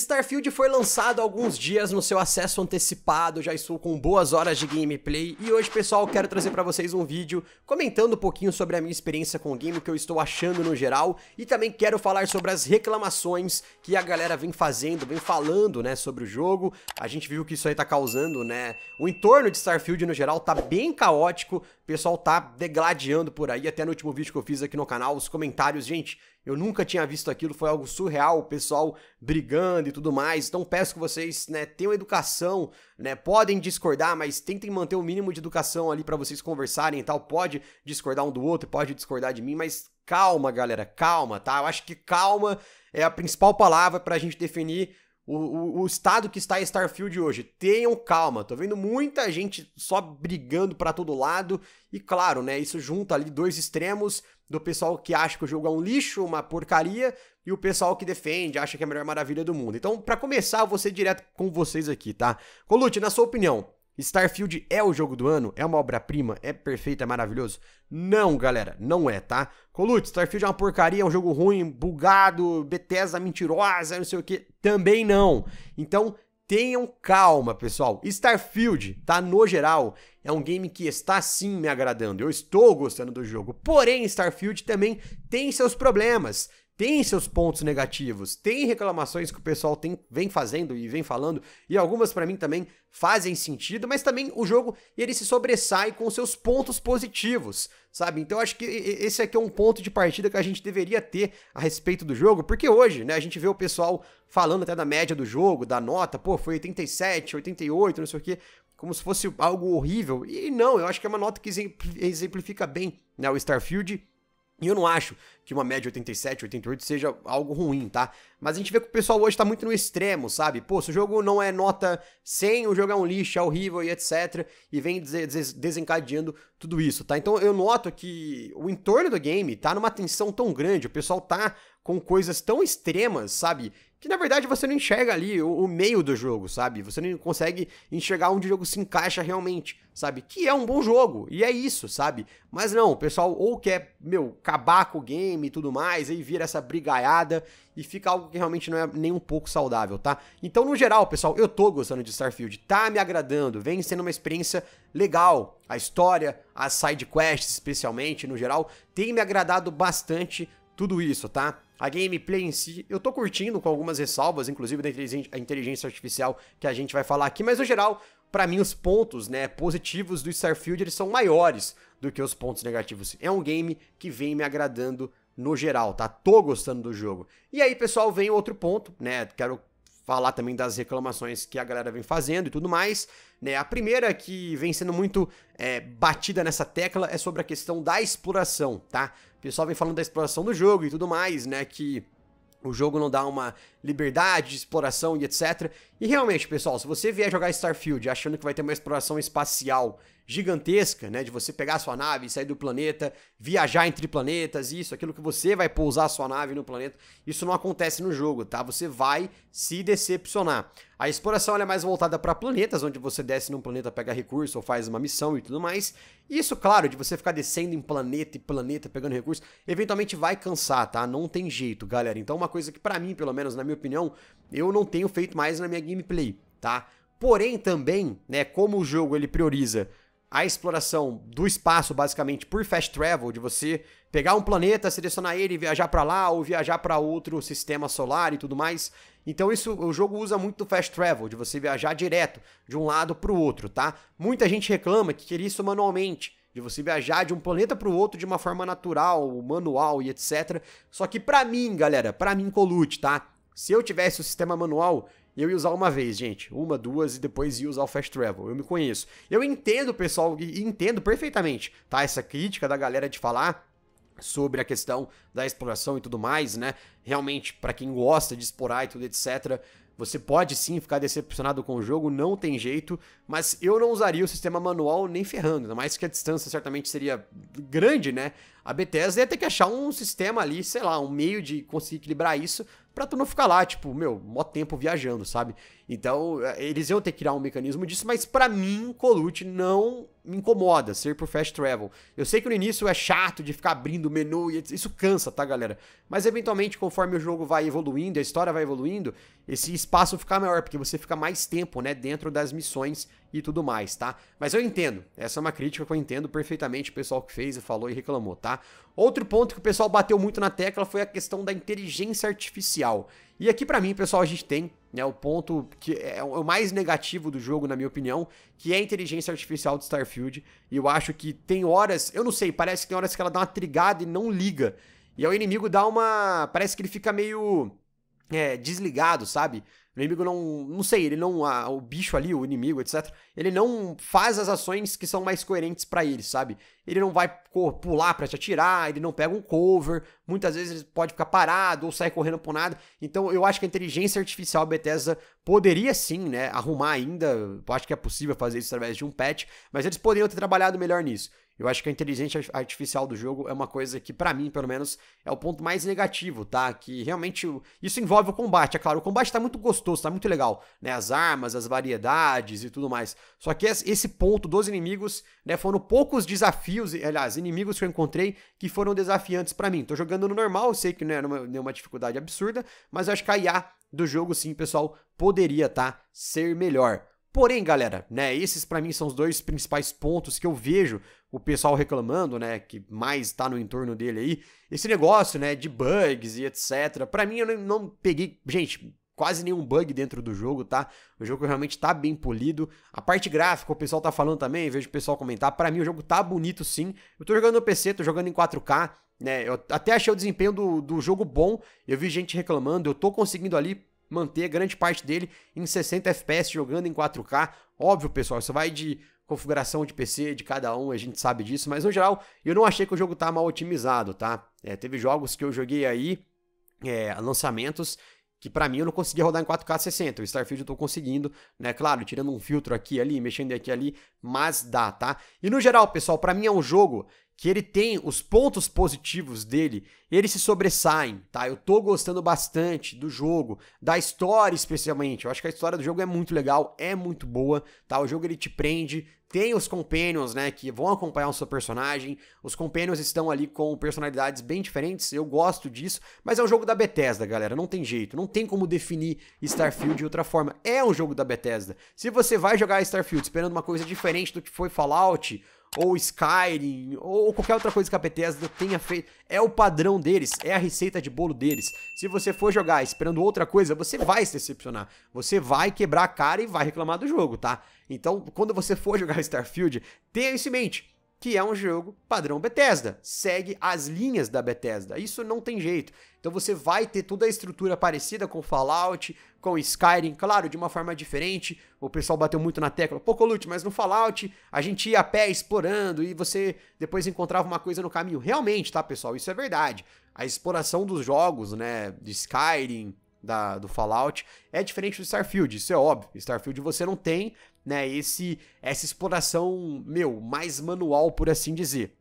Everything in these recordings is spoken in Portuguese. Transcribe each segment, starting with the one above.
Starfield foi lançado há alguns dias no seu acesso antecipado, já estou com boas horas de gameplay e hoje, pessoal, quero trazer para vocês um vídeo comentando um pouquinho sobre a minha experiência com o game, o que eu estou achando no geral e também quero falar sobre as reclamações que a galera vem fazendo, vem falando, né, sobre o jogo. A gente viu que isso aí tá causando, né, o entorno de Starfield no geral tá bem caótico, o pessoal tá degladiando por aí, até no último vídeo que eu fiz aqui no canal, os comentários, gente, eu nunca tinha visto aquilo, foi algo surreal, o pessoal brigando e tudo mais. Então peço que vocês, né, tenham educação, né? Podem discordar, mas tentem manter o um mínimo de educação ali para vocês conversarem e tal. Pode discordar um do outro, pode discordar de mim, mas calma, galera, calma, tá? Eu acho que calma é a principal palavra para a gente definir o, o, o, estado que está Starfield hoje. Tenham calma, tô vendo muita gente só brigando para todo lado e claro, né, isso junta ali dois extremos do pessoal que acha que o jogo é um lixo, uma porcaria, e o pessoal que defende, acha que é a melhor maravilha do mundo. Então, para começar, eu vou ser direto com vocês aqui, tá? Colute, na sua opinião, Starfield é o jogo do ano? É uma obra-prima? É perfeito? É maravilhoso? Não, galera, não é, tá? Colute, Starfield é uma porcaria, é um jogo ruim, bugado, Bethesda mentirosa, não sei o que. Também não. Então, Tenham calma, pessoal. Starfield, tá no geral, é um game que está sim me agradando. Eu estou gostando do jogo. Porém, Starfield também tem seus problemas tem seus pontos negativos, tem reclamações que o pessoal tem, vem fazendo e vem falando, e algumas para mim também fazem sentido, mas também o jogo ele se sobressai com seus pontos positivos, sabe? Então acho que esse aqui é um ponto de partida que a gente deveria ter a respeito do jogo, porque hoje, né, a gente vê o pessoal falando até da média do jogo, da nota, pô, foi 87, 88, não sei o quê, como se fosse algo horrível. E não, eu acho que é uma nota que exemplifica bem, né, o Starfield e eu não acho que uma média 87, 88 seja algo ruim, tá? Mas a gente vê que o pessoal hoje tá muito no extremo, sabe? Pô, se o jogo não é nota 100, o jogo é um lixo, é horrível e etc. E vem desencadeando tudo isso, tá? Então eu noto que o entorno do game tá numa tensão tão grande, o pessoal tá com coisas tão extremas, sabe? Que na verdade você não enxerga ali o, o, meio do jogo, sabe? Você não consegue enxergar onde o jogo se encaixa realmente, sabe? Que é um bom jogo, e é isso, sabe? Mas não, o pessoal ou quer, meu, acabar com o game e tudo mais, aí vira essa brigaiada e fica algo que realmente não é nem um pouco saudável, tá? Então, no geral, pessoal, eu tô gostando de Starfield, tá me agradando, vem sendo uma experiência legal. A história, as side quests especialmente, no geral, tem me agradado bastante tudo isso, tá? A gameplay em si, eu tô curtindo com algumas ressalvas, inclusive da inteligência artificial que a gente vai falar aqui, mas no geral, para mim os pontos, né, positivos do Starfield, eles são maiores do que os pontos negativos. É um game que vem me agradando no geral, tá? Tô gostando do jogo. E aí, pessoal, vem outro ponto, né? Quero falar também das reclamações que a galera vem fazendo e tudo mais. Né? A primeira que vem sendo muito é, batida nessa tecla é sobre a questão da exploração, tá? O pessoal vem falando da exploração do jogo e tudo mais, né? Que o jogo não dá uma liberdade de exploração e etc. E realmente, pessoal, se você vier jogar Starfield achando que vai ter uma exploração espacial gigantesca, né? De você pegar a sua nave, sair do planeta, viajar entre planetas, isso, aquilo que você vai pousar a sua nave no planeta, isso não acontece no jogo, tá? Você vai se decepcionar. A exploração é mais voltada para planetas, onde você desce num planeta, pega recurso ou faz uma missão e tudo mais. Isso, claro, de você ficar descendo em planeta e planeta pegando recurso, eventualmente vai cansar, tá? Não tem jeito, galera. Então, uma coisa que para mim, pelo menos na minha opinião, eu não tenho feito mais na minha gameplay, tá? Porém, também, né, como o jogo ele prioriza a exploração do espaço, basicamente, por fast travel, de você pegar um planeta, selecionar ele e viajar para lá ou viajar para outro sistema solar e tudo mais. Então isso o jogo usa muito fast travel, de você viajar direto de um lado para o outro, tá? Muita gente reclama que queria isso manualmente, de você viajar de um planeta para o outro de uma forma natural, manual e etc. Só que para mim, galera, para mim Colute, tá? Se eu tivesse o sistema manual, eu ia usar uma vez, gente. Uma, duas e depois ia usar o fast travel. Eu me conheço. Eu entendo, pessoal, e entendo perfeitamente, tá? Essa crítica da galera de falar sobre a questão da exploração e tudo mais, né? Realmente, para quem gosta de explorar e tudo, etc., você pode sim ficar decepcionado com o jogo, não tem jeito, mas eu não usaria o sistema manual nem ferrando, ainda mais que a distância certamente seria grande, né? A Bethesda ia ter que achar um sistema ali, sei lá, um meio de conseguir equilibrar isso pra tu não ficar lá, tipo, meu, mó tempo viajando, sabe? Então, é, eles iam ter que criar um mecanismo disso, mas para mim, Colute não me incomoda ser por fast travel. Eu sei que no início é chato de ficar abrindo o menu e isso cansa, tá, galera? Mas eventualmente, conforme o jogo vai evoluindo, a história vai evoluindo, esse espaço fica maior, porque você fica mais tempo, né, dentro das missões e tudo mais, tá? Mas eu entendo, essa é uma crítica que eu entendo perfeitamente o pessoal que fez e falou e reclamou, tá? Outro ponto que o pessoal bateu muito na tecla foi a questão da inteligência artificial. E aqui para mim, pessoal, a gente tem né, o ponto que é, é o mais negativo do jogo, na minha opinião, que é a inteligência artificial do Starfield. E eu acho que tem horas, eu não sei, parece que tem horas que ela dá uma trigada e não liga. E aí o inimigo dá uma. Parece que ele fica meio. É, desligado, sabe? O inimigo não. Não sei, ele não. A, o bicho ali, o inimigo, etc. Ele não faz as ações que são mais coerentes para ele, sabe? Ele não vai pular para te atirar, ele não pega um cover. Muitas vezes ele pode ficar parado ou sair correndo por nada. Então eu acho que a inteligência artificial Bethesda poderia sim, né, arrumar ainda. Eu acho que é possível fazer isso através de um patch, mas eles poderiam ter trabalhado melhor nisso. Eu acho que a inteligência artificial do jogo é uma coisa que, para mim, pelo menos, é o ponto mais negativo, tá? Que realmente isso envolve o combate, é claro. O combate tá muito gostoso, tá muito legal, né? As armas, as variedades e tudo mais. Só que esse ponto dos inimigos, né? Foram poucos desafios, aliás, inimigos que eu encontrei que foram desafiantes para mim. Tô jogando jogando no normal, eu sei que não era é uma, nenhuma dificuldade absurda, mas eu acho que a IA do jogo, sim, pessoal, poderia, tá? Ser melhor. Porém, galera, né, esses para mim são os dois principais pontos que eu vejo o pessoal reclamando, né, que mais tá no entorno dele aí. Esse negócio, né, de bugs e etc. Para mim eu não, não peguei, gente, quase nenhum bug dentro do jogo, tá? O jogo realmente tá bem polido. A parte gráfica, o pessoal tá falando também, vejo o pessoal comentar. Para mim, o jogo tá bonito sim. Eu tô jogando no PC, tô jogando em 4K. Né? Eu até achei o desempenho do, do jogo bom, eu vi gente reclamando, eu tô conseguindo ali manter grande parte dele em 60 FPS jogando em 4K. Óbvio, pessoal, isso vai de configuração de PC de cada um, a gente sabe disso, mas no geral eu não achei que o jogo tá mal otimizado, tá? É, teve jogos que eu joguei aí, é, lançamentos, que para mim eu não conseguia rodar em 4K 60. O Starfield eu tô conseguindo, né? Claro, tirando um filtro aqui ali, mexendo aqui ali, mas dá, tá? E no geral, pessoal, para mim é um jogo que ele tem os pontos positivos dele, eles se sobressaem, tá? Eu tô gostando bastante do jogo, da história especialmente. Eu acho que a história do jogo é muito legal, é muito boa, tá? O jogo ele te prende, tem os companions, né, que vão acompanhar o seu personagem. Os companions estão ali com personalidades bem diferentes, eu gosto disso, mas é um jogo da Bethesda, galera, não tem jeito, não tem como definir Starfield de outra forma. É um jogo da Bethesda. Se você vai jogar Starfield esperando uma coisa diferente do que foi Fallout ou Skyrim, ou qualquer outra coisa que a Bethesda tenha feito. É o padrão deles, é a receita de bolo deles. Se você for jogar esperando outra coisa, você vai se decepcionar. Você vai quebrar a cara e vai reclamar do jogo, tá? Então, quando você for jogar Starfield, tenha isso em mente que é um jogo padrão Bethesda, segue as linhas da Bethesda. Isso não tem jeito. Então você vai ter toda a estrutura parecida com Fallout, com Skyrim, claro, de uma forma diferente. O pessoal bateu muito na tecla, Pô, Colute, mas no Fallout a gente ia a pé explorando e você depois encontrava uma coisa no caminho. Realmente, tá, pessoal? Isso é verdade. A exploração dos jogos, né, de Skyrim, da, do Fallout é diferente do Starfield, isso é óbvio. Starfield você não tem né? Esse essa exploração meu mais manual por assim dizer.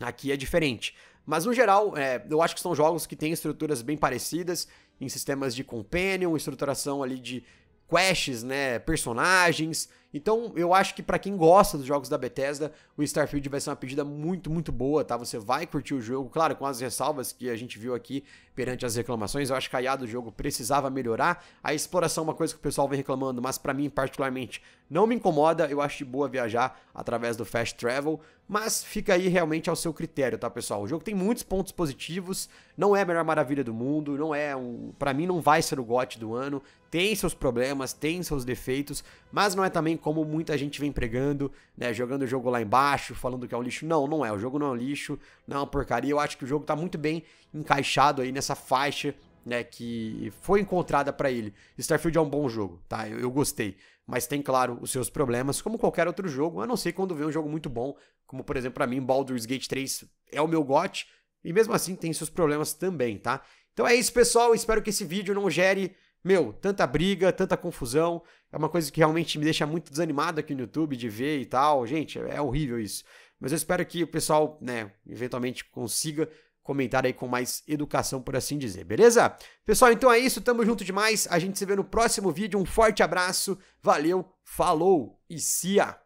Aqui é diferente. Mas no geral, é, eu acho que são jogos que têm estruturas bem parecidas em sistemas de companion, estruturação ali de quests, né, personagens, então, eu acho que para quem gosta dos jogos da Bethesda, o Starfield vai ser uma pedida muito, muito boa, tá? Você vai curtir o jogo, claro, com as ressalvas que a gente viu aqui perante as reclamações. Eu acho que a IA do jogo precisava melhorar. A exploração é uma coisa que o pessoal vem reclamando, mas para mim, particularmente, não me incomoda. Eu acho de boa viajar através do fast travel, mas fica aí realmente ao seu critério, tá, pessoal? O jogo tem muitos pontos positivos, não é a melhor maravilha do mundo, não é um, para mim não vai ser o GOT do ano. Tem seus problemas, tem seus defeitos, mas não é também como muita gente vem pregando, né, jogando o jogo lá embaixo, falando que é um lixo. Não, não é, o jogo não é um lixo, não é uma porcaria. Eu acho que o jogo tá muito bem encaixado aí nessa faixa, né, que foi encontrada para ele. Starfield é um bom jogo, tá? Eu, eu, gostei, mas tem claro os seus problemas, como qualquer outro jogo. A não ser quando vem um jogo muito bom, como por exemplo para mim Baldur's Gate 3 é o meu gote, e mesmo assim tem seus problemas também, tá? Então é isso, pessoal. Espero que esse vídeo não gere meu, tanta briga, tanta confusão. É uma coisa que realmente me deixa muito desanimado aqui no YouTube de ver e tal. Gente, é horrível isso. Mas eu espero que o pessoal, né, eventualmente consiga comentar aí com mais educação, por assim dizer, beleza? Pessoal, então é isso, tamo junto demais. A gente se vê no próximo vídeo. Um forte abraço, valeu, falou e cia!